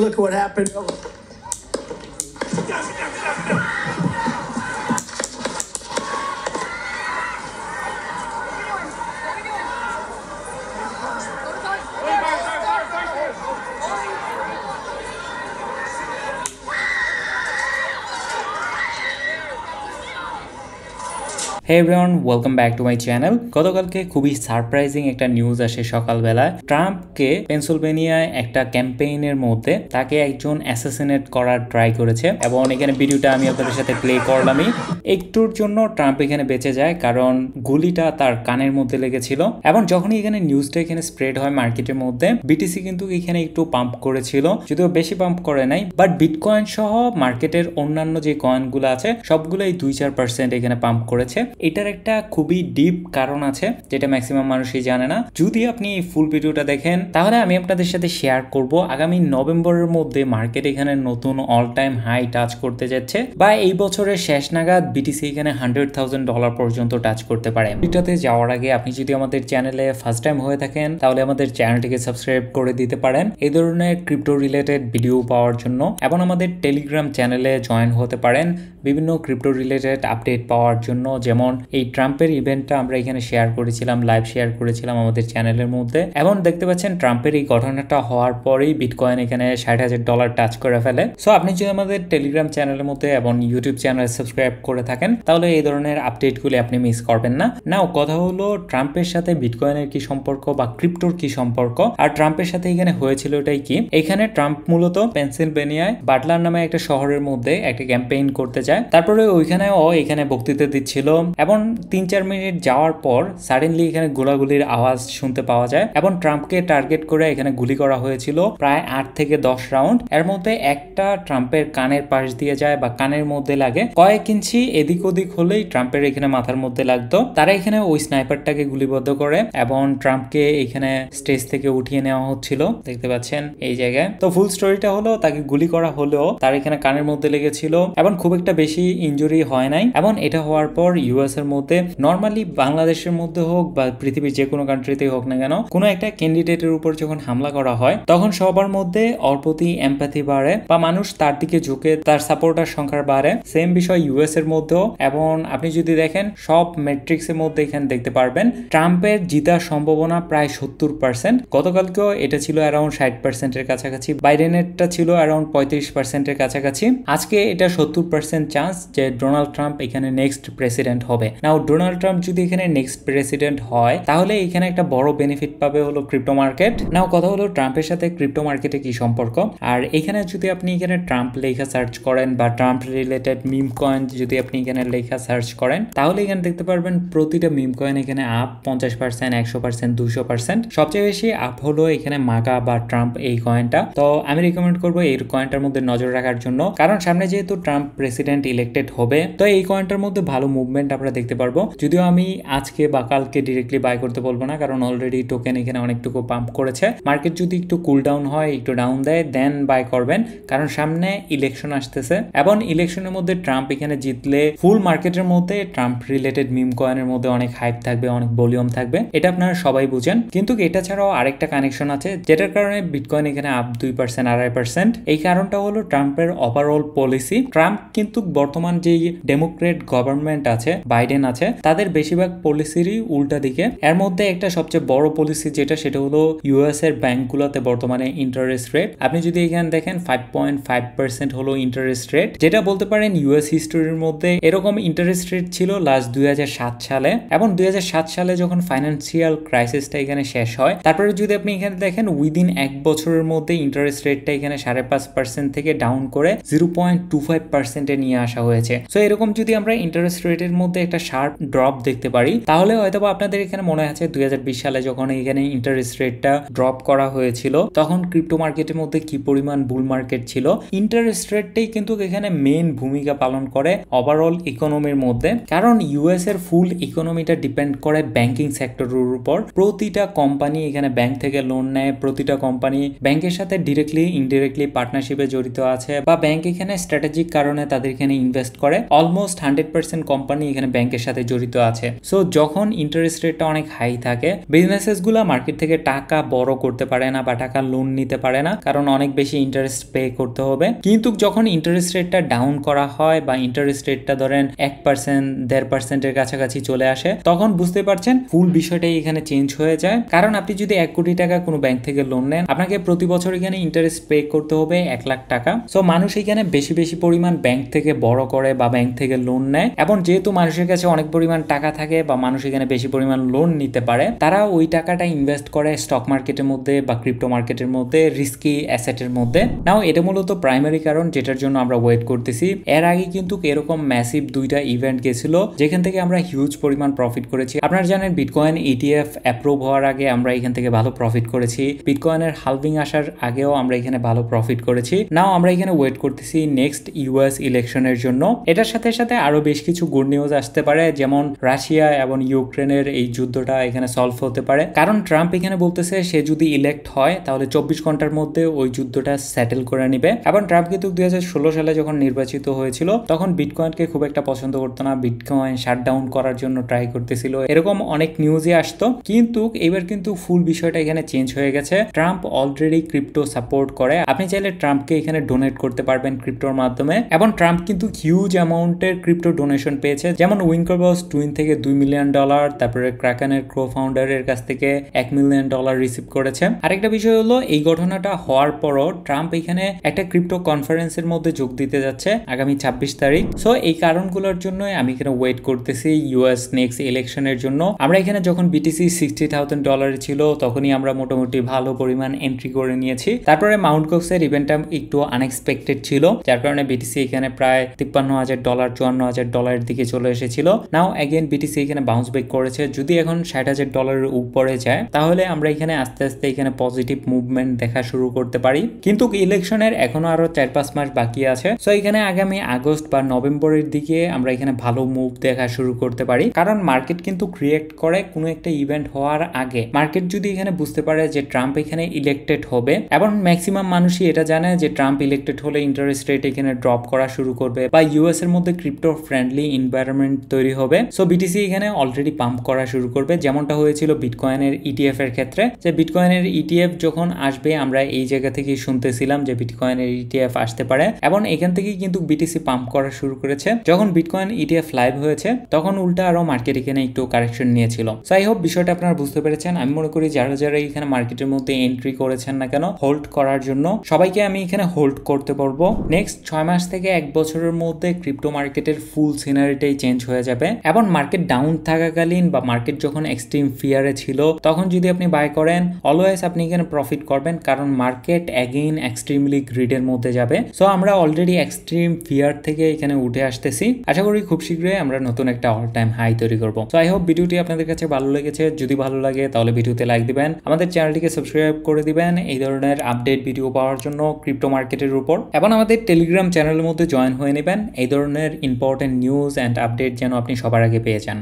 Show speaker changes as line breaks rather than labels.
Look what happened. Hey everyone welcome back to my channel গতকালকে খুবই surprising একটা news আসে সকালবেলায় ট্রাম্পকে পেনসিলভেনিয়ায় একটা ক্যাম্পেইনের মধ্যে তাকে একজন অ্যাসাসিনেট করার ট্রাই করেছে এবং এখানে ভিডিওটা আমি আপনাদের সাথে প্লে করলামই একটুর জন্য ট্রাম্প এখানে বেঁচে যায় কারণ গুলিটা তার কানের মধ্যে লেগেছিল এবং যখনই এখানে নিউজটা এখানে স্প্রেড হয় মার্কেটের মধ্যে বিটিসি কিন্তু এখানে একটু পাম্প করেছিল যদিও বেশি পাম্প করে নাই বাট বিটকয়েন সহ মার্কেটের অন্যান্য যে কয়েনগুলো আছে সবগুলোই দুই চার পার্সেন্ট এখানে পাম্প করেছে এটার একটা খুবই ডিপ কারণ আছে যেটা ম্যাক্সিমাম মানুষই জানে না যদি আপনি ফুল ভিডিওটা দেখেন তাহলে আমি আপনাদের সাথে শেয়ার করব আগামী নভেম্বরের মধ্যে মার্কেট এখানে নতুন অল টাইম হাই টাচ করতে যাচ্ছে বা এই বছরের শেষ নাগাদ বিটিসি এখানে হান্ড্রেড থাউজেন্ড ডলার পর্যন্ত টাচ করতে পারে এটাতে যাওয়ার আগে আপনি যদি আমাদের চ্যানেলে ফার্স্ট টাইম হয়ে থাকেন তাহলে আমাদের চ্যানেলটিকে সাবস্ক্রাইব করে দিতে পারেন এই ধরনের ক্রিপ্টো রিলেটেড ভিডিও পাওয়ার জন্য এবং আমাদের টেলিগ্রাম চ্যানেলে জয়েন হতে পারেন বিভিন্ন ক্রিপ্টো রিলেটেড আপডেট পাওয়ার জন্য যেমন যেমন এই ট্রাম্পের ইভেন্টটা আমরা এখানে শেয়ার করেছিলাম লাইভ শেয়ার করেছিলাম আমাদের চ্যানেলের মধ্যে এবং দেখতে পাচ্ছেন ট্রাম্পের এই ঘটনাটা হওয়ার পরেই বিটকয়েন এখানে ষাট হাজার ডলার টাচ করে ফেলে সো আপনি যদি আমাদের টেলিগ্রাম চ্যানেলের মধ্যে এবং ইউটিউব চ্যানেল সাবস্ক্রাইব করে থাকেন তাহলে এই ধরনের আপডেটগুলি আপনি মিস করবেন না নাও কথা হলো ট্রাম্পের সাথে বিটকয়েনের কি সম্পর্ক বা ক্রিপ্টোর কি সম্পর্ক আর ট্রাম্পের সাথে এখানে হয়েছিল এটাই কি এখানে ট্রাম্প মূলত পেনসিলভেনিয়ায় বাটলার নামে একটা শহরের মধ্যে একটা ক্যাম্পেইন করতে যায় তারপরে ওইখানেও এখানে বক্তৃতা দিচ্ছিল এবং তিন চার মিনিট যাওয়ার পর সাডেনলি এখানে গোলাগুলির আওয়াজ শুনতে পাওয়া যায় এবং ট্রাম্পকে টার্গেট করে এখানে গুলি করা হয়েছিল প্রায় আট থেকে দশ রাউন্ড এর মধ্যে একটা ট্রাম্পের কানের পাশ দিয়ে যায় বা কানের মধ্যে লাগে কয়েক ইঞ্চি এদিক ওদিক হলেই ট্রাম্পের এখানে মাথার মধ্যে লাগতো তারা এখানে ওই স্নাইপারটাকে গুলিবদ্ধ করে এবং ট্রাম্পকে এখানে স্টেজ থেকে উঠিয়ে নেওয়া হচ্ছিল দেখতে পাচ্ছেন এই জায়গায় তো ফুল স্টোরিটা হলো তাকে গুলি করা হলেও তার এখানে কানের মধ্যে লেগেছিল এবং খুব একটা বেশি ইঞ্জুরি হয় নাই এবং এটা হওয়ার পর ইউ ইউএসের মধ্যে নর্মালি বাংলাদেশের মধ্যে হোক বা পৃথিবীর যে কোনো কান্ট্রিতে হোক না কেন কোনো একটা ক্যান্ডিডেটের উপর যখন হামলা করা হয় তখন সবার মধ্যে অল্পতি এম্প্যাথি বাড়ে বা মানুষ তার দিকে ঝুঁকে তার সাপোর্টার সংখ্যা বাড়ে সেম বিষয় ইউএস এর মধ্যেও এবং আপনি যদি দেখেন সব এর মধ্যে এখানে দেখতে পারবেন ট্রাম্পের জিতার সম্ভাবনা প্রায় সত্তর পার্সেন্ট গতকালকেও এটা ছিল অ্যারাউন্ড ষাট পার্সেন্টের কাছাকাছি বাইডেনেরটা ছিল অ্যারাউন্ড পঁয়ত্রিশ পার্সেন্টের কাছাকাছি আজকে এটা সত্তর পার্সেন্ট চান্স যে ডোনাল্ড ট্রাম্প এখানে নেক্সট প্রেসিডেন্ট হবে নাও ডোনাল্ড ট্রাম্প যদি এখানে নেক্সট প্রেসিডেন্ট হয় তাহলে এখানে একটা বড় বেনিফিট পাবে হলো ক্রিপ্টো মার্কেট নাও কথা হলো ট্রাম্পের সাথে ক্রিপ্টো মার্কেটে কি সম্পর্ক আর এখানে যদি আপনি এখানে ট্রাম্প লেখা সার্চ করেন বা ট্রাম্প রিলেটেড মিম কয়েন যদি আপনি এখানে লেখা সার্চ করেন তাহলে এখানে দেখতে পারবেন প্রতিটা মিম কয়েন এখানে আপ পঞ্চাশ পার্সেন্ট একশো পার্সেন্ট দুশো পার্সেন্ট সবচেয়ে বেশি আপ হলো এখানে মাকা বা ট্রাম্প এই কয়েনটা তো আমি রেকমেন্ড করবো এই কয়েনটার মধ্যে নজর রাখার জন্য কারণ সামনে যেহেতু ট্রাম্প প্রেসিডেন্ট ইলেক্টেড হবে তো এই কয়েনটার মধ্যে ভালো মুভমেন্ট আমরা দেখতে পারবো যদিও আমি আজকে বা কালকে ডিরেক্টলি বাই করতে বলবো না কারণ অলরেডি টোকেন এখানে অনেকটুকু পাম্প করেছে মার্কেট যদি একটু কুল ডাউন হয় একটু ডাউন দেয় দেন বাই করবেন কারণ সামনে ইলেকশন আসতেছে এবং ইলেকশনের মধ্যে ট্রাম্প এখানে জিতলে ফুল মার্কেটের মধ্যে ট্রাম্প রিলেটেড মিম কয়েনের মধ্যে অনেক হাইপ থাকবে অনেক ভলিউম থাকবে এটা আপনারা সবাই বুঝেন কিন্তু এটা ছাড়াও আরেকটা কানেকশন আছে যেটার কারণে বিটকয়েন এখানে আপ দুই পার্সেন্ট আড়াই পার্সেন্ট এই কারণটা হলো ট্রাম্পের ওভারঅল পলিসি ট্রাম্প কিন্তু বর্তমান যে ডেমোক্রেট গভর্নমেন্ট আছে বাইডেন আছে তাদের বেশিরভাগ পলিসিরই উল্টা দিকে এর মধ্যে একটা সবচেয়ে বড় পলিসি যেটা সেটা হলো ইউএস এর ব্যাংকগুলোতে বর্তমানে ইন্টারেস্ট রেট আপনি যদি এখানে দেখেন ফাইভ পয়েন্ট ফাইভ পার্সেন্ট হলো ইন্টারেস্ট রেট যেটা বলতে পারেন ইউএস হিস্টোরির মধ্যে এরকম ইন্টারেস্ট রেট ছিল লাস্ট দুই সালে এবং দুই সালে যখন ফাইন্যান্সিয়াল ক্রাইসিসটা এখানে শেষ হয় তারপরে যদি আপনি এখানে দেখেন উইদিন এক বছরের মধ্যে ইন্টারেস্ট রেটটা এখানে সাড়ে পাঁচ পার্সেন্ট থেকে ডাউন করে জিরো পয়েন্ট টু ফাইভ পার্সেন্টে নিয়ে আসা হয়েছে সো এরকম যদি আমরা ইন্টারেস্ট রেটের মধ্যে একটা শার্প ড্রপ দেখতে পারি তাহলে হয়তো আপনাদের এখানে মনে আছে দুই সালে যখন এখানে ইন্টারেস্ট রেটটা ড্রপ করা হয়েছিল তখন ক্রিপ্টো মার্কেটের মধ্যে কি পরিমাণ বুল মার্কেট ছিল ইন্টারেস্ট রেটটাই কিন্তু এখানে মেন ভূমিকা পালন করে ওভারঅল ইকোনমির মধ্যে কারণ ইউএস এর ফুল ইকোনমিটা ডিপেন্ড করে ব্যাংকিং সেক্টরের উপর প্রতিটা কোম্পানি এখানে ব্যাংক থেকে লোন নেয় প্রতিটা কোম্পানি ব্যাংকের সাথে ডিরেক্টলি ইনডিরেক্টলি পার্টনারশিপে জড়িত আছে বা ব্যাংক এখানে স্ট্র্যাটেজিক কারণে তাদের এখানে ইনভেস্ট করে অলমোস্ট হান্ড্রেড পার্সেন্ট কোম্পানি এখানে ব্যাংকের সাথে জড়িত আছে সো যখন ইন্টারেস্ট রেটটা অনেক হাই থাকে বিজনেসেসগুলো মার্কেট থেকে টাকা বড় করতে পারে না বা টাকা লোন নিতে পারে না কারণ অনেক বেশি ইন্টারেস্ট পে করতে হবে কিন্তু যখন ইন্টারেস্ট রেটটা ডাউন করা হয় বা ইন্টারেস্ট রেটটা ধরেন এক পার্সেন্ট দেড় পার্সেন্টের কাছাকাছি চলে আসে তখন বুঝতে পারছেন ফুল বিষয়টাই এখানে চেঞ্জ হয়ে যায় কারণ আপনি যদি এক কোটি টাকা কোনো ব্যাংক থেকে লোন নেন আপনাকে প্রতি বছর এখানে ইন্টারেস্ট পে করতে হবে এক লাখ টাকা সো মানুষ এখানে বেশি বেশি পরিমাণ ব্যাংক থেকে বড় করে বা ব্যাংক থেকে লোন নেয় এবং যেহেতু মানুষ মানুষের কাছে অনেক পরিমাণ টাকা থাকে বা মানুষ এখানে বেশি পরিমাণ লোন নিতে পারে তারা ওই টাকাটা ইনভেস্ট করে স্টক মার্কেটের মধ্যে বা ক্রিপ্টো মার্কেটের মধ্যে রিস্কি অ্যাসেটের মধ্যে নাও এটা মূলত প্রাইমারি কারণ যেটার জন্য আমরা ওয়েট করতেছি এর আগে কিন্তু এরকম ম্যাসিভ দুইটা ইভেন্ট গেছিল যেখান থেকে আমরা হিউজ পরিমাণ প্রফিট করেছি আপনারা জানেন বিটকয়েন ইটিএফ অ্যাপ্রুভ হওয়ার আগে আমরা এখান থেকে ভালো প্রফিট করেছি বিটকয়েনের হালভিং আসার আগেও আমরা এখানে ভালো প্রফিট করেছি নাও আমরা এখানে ওয়েট করতেছি নেক্সট ইউএস ইলেকশনের জন্য এটার সাথে সাথে আরো বেশ কিছু গুড নিউজ আসতে পারে যেমন রাশিয়া এবং ইউক্রেনের এই যুদ্ধটা এখানে সলভ হতে পারে কারণ ট্রাম্প এখানে বলতেছে সে যদি ইলেক্ট হয় তাহলে চব্বিশ ঘন্টার মধ্যে ওই যুদ্ধটা সেটেল করে নিবে এবং ট্রাম্প কিন্তু দুই সালে যখন নির্বাচিত হয়েছিল তখন বিটকয়েনকে খুব একটা পছন্দ করতো না বিটকয়েন শাট ডাউন করার জন্য ট্রাই করতেছিল এরকম অনেক নিউজে আসতো কিন্তু এবার কিন্তু ফুল বিষয়টা এখানে চেঞ্জ হয়ে গেছে ট্রাম্প অলরেডি ক্রিপ্টো সাপোর্ট করে আপনি চাইলে ট্রাম্পকে এখানে ডোনেট করতে পারবেন ক্রিপ্টোর মাধ্যমে এবং ট্রাম্প কিন্তু হিউজ অ্যামাউন্টের ক্রিপ্টো ডোনেশন পেয়েছে যেমন যেমন উইঙ্কলবস টুইন থেকে দুই মিলিয়ন ডলার তারপরে ক্র্যাকানের ক্রো ফাউন্ডারের কাছ থেকে এক মিলিয়ন ডলার রিসিভ করেছে আরেকটা বিষয় হলো এই ঘটনাটা হওয়ার পরও ট্রাম্প এখানে একটা ক্রিপ্টো কনফারেন্সের মধ্যে যোগ দিতে যাচ্ছে আগামী ছাব্বিশ তারিখ সো এই কারণগুলোর জন্য আমি এখানে ওয়েট করতেছি ইউএস নেক্সট ইলেকশনের জন্য আমরা এখানে যখন বিটিসি সিক্সটি থাউজেন্ড ডলার ছিল তখনই আমরা মোটামুটি ভালো পরিমাণ এন্ট্রি করে নিয়েছি তারপরে মাউন্ট কক্সের ইভেন্টটা একটু আনএক্সপেক্টেড ছিল যার কারণে বিটিসি এখানে প্রায় তিপ্পান্ন হাজার ডলার চুয়ান্ন হাজার ডলারের দিকে চলে এসেছিল নাও এগেন বিটিসি এখানে বাউন্স ব্যাক করেছে যদি এখন ষাট হাজার ডলারের উপরে যায় তাহলে আমরা এখানে আস্তে আস্তে এখানে পজিটিভ মুভমেন্ট দেখা শুরু করতে পারি কিন্তু ইলেকশনের এখনো আরো চার পাঁচ মাস বাকি আছে সো এখানে আগামী আগস্ট বা নভেম্বরের দিকে আমরা এখানে ভালো মুভ দেখা শুরু করতে পারি কারণ মার্কেট কিন্তু ক্রিয়েট করে কোনো একটা ইভেন্ট হওয়ার আগে মার্কেট যদি এখানে বুঝতে পারে যে ট্রাম্প এখানে ইলেক্টেড হবে এবং ম্যাক্সিমাম মানুষই এটা জানে যে ট্রাম্প ইলেক্টেড হলে ইন্টারেস্ট রেট এখানে ড্রপ করা শুরু করবে বা ইউএস এর মধ্যে ক্রিপ্টো ফ্রেন্ডলি এনভায়রনমেন্ট কয়েন তৈরি হবে সো বিটিসি এখানে অলরেডি পাম্প করা শুরু করবে যেমনটা হয়েছিল বিটকয়েনের ইটিএফ e এর ক্ষেত্রে যে বিটকয়েনের ইটিএফ e যখন আসবে আমরা এই জায়গা থেকে শুনতেছিলাম যে বিটকয়েনের ইটিএফ e আসতে পারে এবং এখান থেকেই কিন্তু বিটিসি পাম্প করা শুরু করেছে যখন বিটকয়েন ইটিএফ লাইভ হয়েছে তখন উল্টা আরো মার্কেট এখানে একটু কারেকশন নিয়েছিল সো আই হোপ বিষয়টা আপনারা বুঝতে পেরেছেন আমি মনে করি যারা যারা এখানে মার্কেটের মধ্যে এন্ট্রি করেছেন না কেন হোল্ড করার জন্য সবাইকে আমি এখানে হোল্ড করতে পারবো নেক্সট ছয় মাস থেকে এক বছরের মধ্যে ক্রিপ্টো মার্কেটের ফুল সিনারিটাই চেঞ্জ চেঞ্জ হয়ে যাবে এবং মার্কেট ডাউন থাকাকালীন বা মার্কেট যখন এক্সট্রিম ফিয়ারে ছিল তখন যদি আপনি বাই করেন অলওয়েজ আপনি এখানে প্রফিট করবেন কারণ মার্কেট অ্যাগেইন এক্সট্রিমলি গ্রিডের মধ্যে যাবে সো আমরা অলরেডি এক্সট্রিম ফিয়ার থেকে এখানে উঠে আসতেছি আশা করি খুব শীঘ্রই আমরা নতুন একটা অল টাইম হাই তৈরি করবো সো আই হোপ ভিডিওটি আপনাদের কাছে ভালো লেগেছে যদি ভালো লাগে তাহলে ভিডিওতে লাইক দিবেন আমাদের চ্যানেলটিকে সাবস্ক্রাইব করে দিবেন এই ধরনের আপডেট ভিডিও পাওয়ার জন্য ক্রিপ্টো মার্কেটের উপর এবং আমাদের টেলিগ্রাম চ্যানেলের মধ্যে জয়েন হয়ে নেবেন এই ধরনের important news and update update যেন আপনি সবার আগে পেয়ে যান